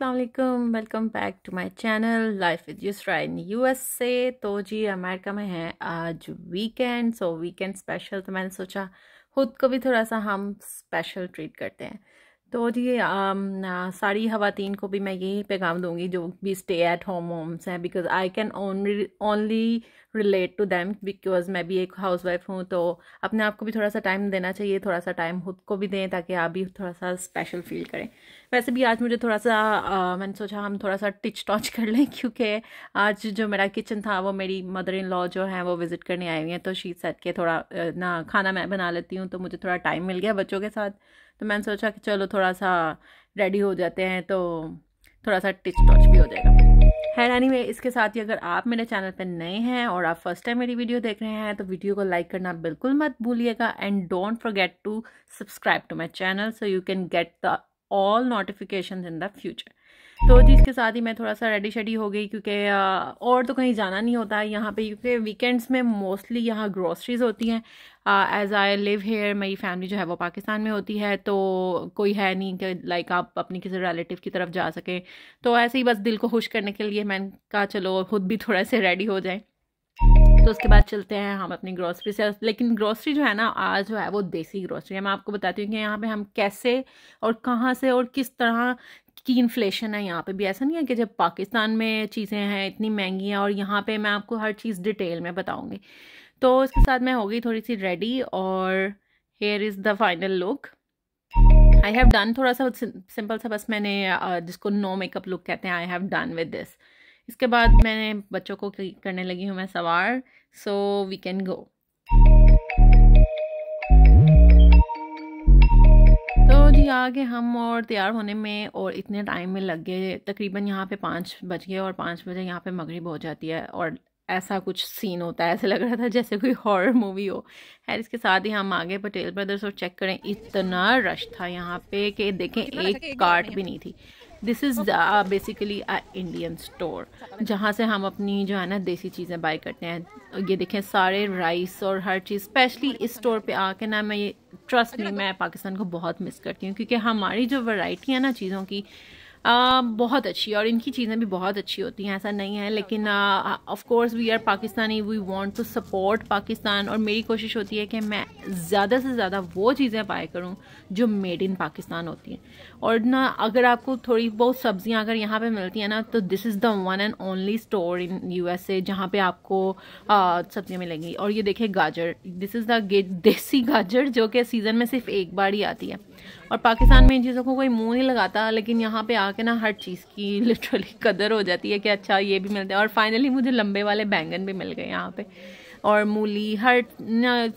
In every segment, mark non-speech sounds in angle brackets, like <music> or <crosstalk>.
अस्सलाम वालेकुम welcome back to my channel life with Yusra in एस से तो जी अमेरिका में है आज वीकेंड सो वीकेंड स्पेशल तो मैंने सोचा खुद को भी थोड़ा सा हम स्पेशल ट्रीट करते हैं तो जी सारी खातन को भी मैं यही पैगाम दूंगी जो भी स्टे एट होम होम्स हैं because I can only only relate to them because मैं भी एक हाउस वाइफ हूँ तो अपने आप को भी थोड़ा सा टाइम देना चाहिए थोड़ा सा टाइम खुद को भी दें ताकि आप भी थोड़ा सा स्पेशल फील करें वैसे भी आज मुझे थोड़ा सा आ, मैंने सोचा हम थोड़ा सा टिच टॉच कर लें क्योंकि आज जो मेरा किचन था वो मेरी मदर इन लॉ जो है वो विज़िट करने आई हुई हैं तो शीत सेट के थोड़ा ना खाना मैं बना लेती हूँ तो मुझे थोड़ा टाइम मिल गया बच्चों के साथ तो मैंने सोचा कि चलो थोड़ा सा रेडी हो जाते हैं तो थोड़ा सा टिच टॉच भी हो जाएगा है एनी इसके साथ ही अगर आप मेरे चैनल पर नए हैं और आप फर्स्ट टाइम मेरी वीडियो देख रहे हैं तो वीडियो को लाइक करना बिल्कुल मत भूलिएगा and don't forget to subscribe to my channel so you can get the all notification in the future तो जी इसके साथ ही मैं थोड़ा सा रेडी शेडी हो गई क्योंकि और तो कहीं जाना नहीं होता है यहाँ पे क्योंकि वीकेंड्स में मोस्टली यहाँ ग्रॉसरीज होती हैं एज़ आई लिव हेयर मेरी फैमिली जो है वो पाकिस्तान में होती है तो कोई है नहीं कि लाइक आप अपनी किसी रिलेटिव की तरफ जा सकें तो ऐसे ही बस दिल को खुश करने के लिए मैंने कहा चलो खुद भी थोड़ा से रेडी हो जाएँ तो उसके बाद चलते हैं हम अपनी ग्रॉसरी से लेकिन ग्रॉसरी जो है ना आज जो है वो देसी ग्रॉसरी है मैं आपको बताती हूँ कि यहाँ पे हम कैसे और कहाँ से और किस तरह की इन्फ्लेशन है यहाँ पे भी ऐसा नहीं है कि जब पाकिस्तान में चीज़ें हैं इतनी महंगी हैं और यहाँ पे मैं आपको हर चीज़ डिटेल में बताऊँगी तो उसके साथ मैं हो गई थोड़ी सी रेडी और here is the final look I have done थोड़ा सा सिंपल सा बस मैंने जिसको नो मेकअप लुक कहते हैं I have done with this इसके बाद मैंने बच्चों को करने लगी हूँ मैं सवार सो वी कैन गो तो जी आगे हम और तैयार होने में और इतने टाइम में लग गए तकरीबन यहाँ पे पाँच बज गए और पाँच बजे यहाँ पे मगरिब हो जाती है और ऐसा कुछ सीन होता है ऐसा लग रहा था जैसे कोई हॉरर मूवी हो खैर इसके साथ ही हम आगे पटेल ब्रदर्स और चेक करें इतना रश था यहाँ पे कि देखें एक कार्ट भी नहीं थी this is basically a Indian store जहाँ से हम अपनी जो है ना देसी चीज़ें बाई करते हैं ये देखें सारे राइस और हर चीज़ स्पेशली इस स्टोर पे आके ना मैं ये ट्रस्ट अच्छा, नहीं तो मैं पाकिस्तान को बहुत मिस करती हूँ क्योंकि हमारी जो वैरायटी है ना चीज़ों की आ, बहुत अच्छी और इनकी चीज़ें भी बहुत अच्छी होती हैं ऐसा नहीं है लेकिन of course we are Pakistani we want to support Pakistan और मेरी कोशिश होती है कि मैं ज़्यादा से ज़्यादा वो चीज़ें बाय करूँ जो मेड इन पाकिस्तान होती हैं और ना अगर आपको थोड़ी बहुत सब्ज़ियाँ अगर यहाँ पर मिलती हैं ना तो this is the one and only store in U S A जहाँ पर आपको सब्ज़ियाँ मिलेंगी और ये देखें गाजर दिस इज़ द देसी गाजर जो कि सीज़न में सिर्फ एक बार ही आती है और पाकिस्तान में इन चीज़ों को कोई मुँह नहीं लगाता लेकिन यहाँ पर के ना हर चीज़ की लिटरली <laughs> कदर हो जाती है कि अच्छा ये भी मिलता है और फाइनली मुझे लंबे वाले बैंगन भी मिल गए यहाँ पे और मूली हर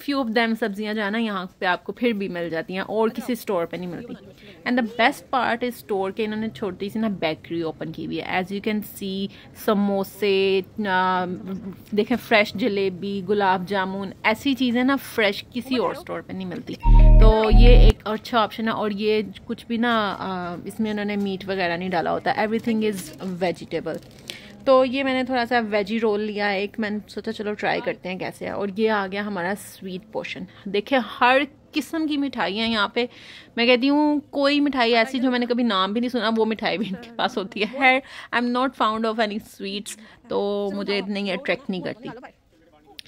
फ्यू ऑफ दैम सब्जियां जो है ना यहाँ पे आपको फिर भी मिल जाती हैं और किसी स्टोर पे नहीं मिलती एंड द बेस्ट पार्ट इस स्टोर के इन्होंने छोटी सी ना बेकरी ओपन की हुई है एज़ यू कैन सी समोसे देखें फ्रेश जलेबी गुलाब जामुन ऐसी चीज़ें ना फ्रेश किसी और स्टोर पर नहीं मिलती तो ये एक अच्छा ऑप्शन है और ये कुछ भी ना इसमें उन्होंने मीट वगैरह नहीं डाला होता एवरी थिंग इज़ वेजिटेबल तो ये मैंने थोड़ा सा वेजी रोल लिया एक मैंने सोचा चलो ट्राई करते हैं कैसे है और ये आ गया हमारा स्वीट पोर्शन देखिए हर किस्म की मिठाइयाँ यहाँ पे मैं कहती हूँ कोई मिठाई ऐसी जो मैंने कभी नाम भी नहीं सुना वो मिठाई भी इनके पास होती है I am not found of any sweets तो मुझे इतनी अट्रैक्ट नहीं करती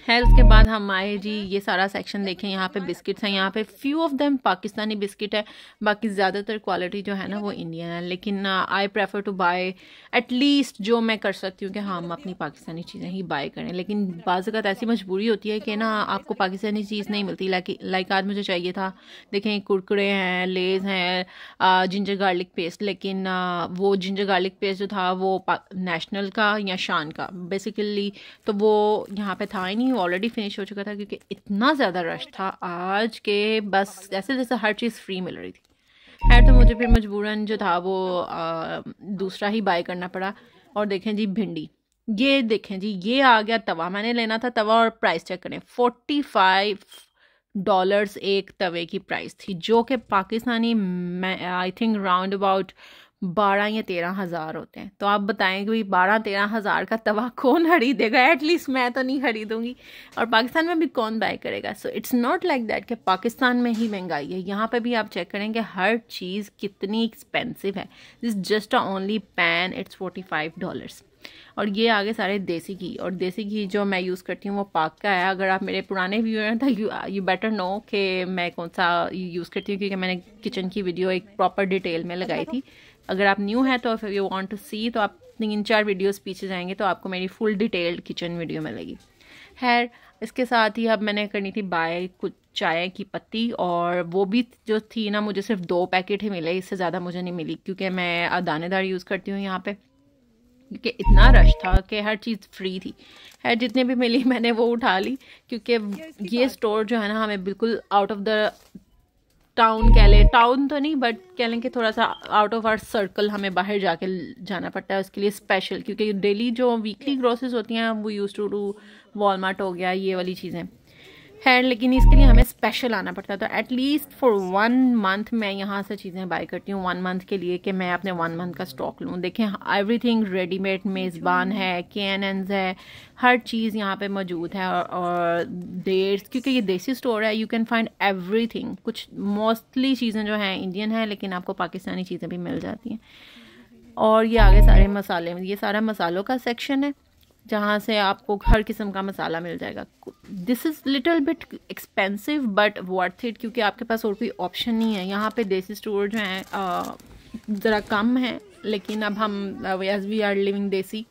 खैर उसके बाद हम आए जी ये सारा सेक्शन देखें यहाँ पे बिस्किट्स हैं यहाँ पे few of them Pakistani biscuit है बाकी ज़्यादातर क्वालिटी जो है ना वो इंडियन है लेकिन I prefer to buy at least जो मैं कर सकती हूँ कि हाँ हम अपनी पाकिस्तानी चीज़ें ही बाय करें लेकिन बाज़त ऐसी मजबूरी होती है कि ना आपको पाकिस्तानी चीज़ नहीं मिलती लाइक लाइक आज मुझे चाहिए था देखें कुरकुरे हैं लेज हैं जिंजर गार्लिक पेस्ट लेकिन वो जिंजर गार्लिक पेस्ट जो था वो नेशनल का या शान का बेसिकली तो वो यहाँ पर था ही नहीं वो ऑलरेडी फिनिश हो चुका था क्योंकि इतना ज़्यादा रश था आज के बस जैसे जैसे हर चीज़ फ्री मिल रही थी खैर तो मुझे फिर मजबूरन जो था वो आ, दूसरा ही बाय करना पड़ा और देखें जी भिंडी ये देखें जी ये आ गया तवा मैंने लेना था तवा और प्राइस चेक करें फोर्टी फाइव डॉलर्स एक तवे की प्राइस थी जो कि पाकिस्तानी मैं आई थिंक राउंड अबाउट बारह या तेरह हज़ार होते हैं तो आप बताएं कि भाई बारह तेरह हज़ार का तवा कौन खरीदेगा एटलीस्ट मैं तो नहीं खरीदूँगी और पाकिस्तान में भी कौन बाय करेगा so it's not like that कि पाकिस्तान में ही महंगाई है यहाँ पर भी आप चेक करें कि हर चीज़ कितनी एक्सपेंसिव है this just only pan it's forty five dollars और ये आगे सारे देसी घी और देसी घी जो मैं यूज़ करती हूँ वो पाक का है अगर आप मेरे पुराने व्यूअर हैं तो यू यू बेटर नो कि मैं कौन सा यूज़ करती हूँ क्योंकि मैंने किचन की वीडियो एक प्रॉपर डिटेल में लगाई थी अगर आप न्यू हैं तो if you want to see तो आप तीन चार वीडियोस पीछे जाएंगे तो आपको मेरी फुल डिटेल्ड किचन वीडियो मिलेगी खैर इसके साथ ही अब मैंने करनी थी बाय कुछ चाय की पत्ती और वो भी जो थी ना मुझे सिर्फ दो पैकेट ही मिले इससे ज़्यादा मुझे नहीं मिली क्योंकि मैं दानेदार यूज़ करती हूँ यहाँ पे क्योंकि इतना रश था कि हर चीज़ फ्री थी है जितने भी मिली मैंने वो उठा ली क्योंकि ये स्टोर जो है ना हमें बिल्कुल आउट ऑफ द टाउन कह लें टाउन तो नहीं बट कह लें कि थोड़ा सा आउट ऑफ आर सर्कल हमें बाहर जाके जाना पड़ता है उसके लिए स्पेशल क्योंकि डेली जो वीकली ग्रोसेस होती हैं वो यूज़ टू डू वॉलमार्ट हो गया ये वाली चीज़ें है लेकिन इसके लिए हमें स्पेशल आना पड़ता है तो एटलीस्ट फॉर वन मंथ मैं यहाँ से चीज़ें बाई करती हूँ वन मंथ के लिए कि मैं अपने वन मंथ का स्टॉक लूँ देखें एवरी थिंग रेडीमेड मेज़बान है के एन एन है हर चीज़ यहाँ पे मौजूद है और, और देर क्योंकि ये देसी स्टोर है you can find everything कुछ मोस्टली चीज़ें जो हैं इंडियन हैं लेकिन आपको पाकिस्तानी चीज़ें भी मिल जाती हैं और ये आगे सारे मसाले ये सारा मसालों का सेक्शन है जहाँ से आपको हर किस्म का मसाला मिल जाएगा this is little bit expensive but worth it क्योंकि आपके पास और कोई ऑप्शन नहीं है यहाँ पे देसी स्टोर जो हैं ज़रा कम है लेकिन अब हम एज वी आर लिविंग देसी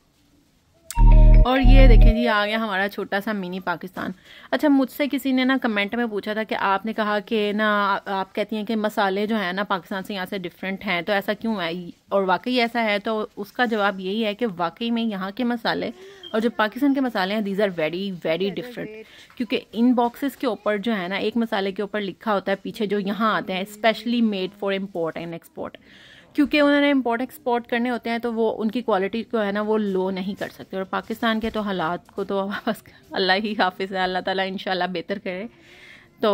और ये देखें जी आ गया हमारा छोटा सा मिनी पाकिस्तान अच्छा मुझसे किसी ने ना कमेंट में पूछा था कि आपने कहा कि ना आप कहती हैं कि मसाले जो हैं ना पाकिस्तान से यहाँ से डिफरेंट हैं तो ऐसा क्यों है और वाकई ऐसा है तो उसका जवाब यही है कि वाकई में यहाँ के मसाले और जो पाकिस्तान के मसाले हैं these are very very different क्योंकि इन बॉक्सेस के ऊपर जो है ना एक मसाले के ऊपर लिखा होता है पीछे जो यहाँ आते हैं specially made for import and export क्योंकि उन्होंने इम्पोर्ट एक्सपोर्ट करने होते हैं तो वो उनकी क्वालिटी को है ना वो लो नहीं कर सकते और पाकिस्तान के तो हालात को तो बस अल्लाह ही हाफिज़ है अल्लाह ताला इन बेहतर करे तो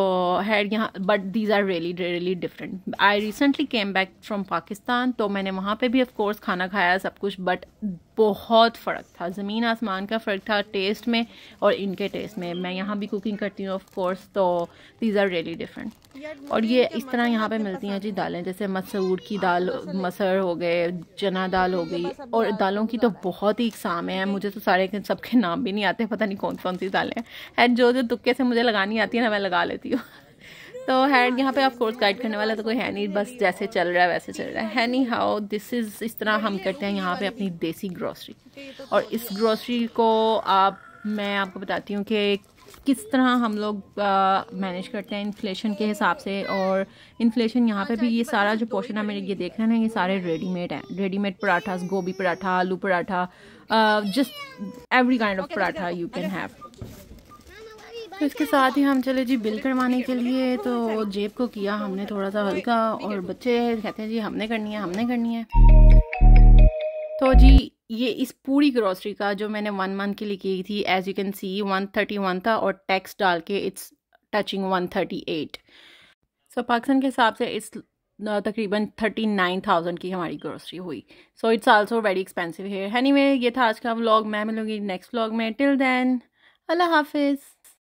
है यहाँ but these are really really different I recently came back from Pakistan तो मैंने वहाँ पे भी ऑफकोर्स खाना खाया सब कुछ बट बहुत फ़र्क था ज़मीन आसमान का फ़र्क था टेस्ट में और इनके टेस्ट में मैं यहाँ भी कुकिंग करती हूँ ऑफकोर्स तो दीज़ आर रियली डिफरेंट और ये इस तरह यहाँ पे मिलती हैं जी दालें जैसे मसूर की हाँ, दाल मसर हो गए चना दाल हो गई और दालों की तो बहुत ही इकसाम है मुझे तो सारे सबके नाम भी नहीं आते पता नहीं कौन कौन सी दालें हैं जो जो तुक्के से मुझे लगानी आती है ना मैं लगा लेती करती हूँ <laughs> तो है यहाँ पे आप कोर्स गाइड करने वाला तो कोई है नहीं बस जैसे चल रहा है वैसे चल रहा है नहीं हाउ दिस इज़ इस तरह हम करते हैं यहाँ पे अपनी देसी ग्रॉसरी और इस ग्रॉसरी को आप मैं आपको बताती हूँ कि किस तरह हम लोग मैनेज करते हैं इन्फ्लेशन के हिसाब से और इन्फ्लेशन यहाँ पे भी ये सारा जो पोर्शन है मेरे ये देख रहे हैं ना ये सारे रेडीमेड हैं रेडीमेड पराठा गोभी पराठा आलू paratha just every kind of paratha you can have तो इसके साथ ही हम चले जी बिल करवाने के लिए तो जेब को किया हमने थोड़ा सा हल्का और बच्चे कहते हैं जी हमने करनी है हमने करनी है तो जी ये इस पूरी ग्रॉसरी का जो मैंने वन मंथ के लिए की थी as you can see one thirty one था और टैक्स डाल के it's touching one thirty eight so Pakistan के हिसाब से इस तकरीबन थर्टी नाइन थाउजेंड की हमारी ग्रोसरी हुई so it's also very expensive here anyway ये था आज का व्लॉग मैं मिलूंगी नेक्स्ट व्लॉग में टिल देन अल्लाह हाफिज़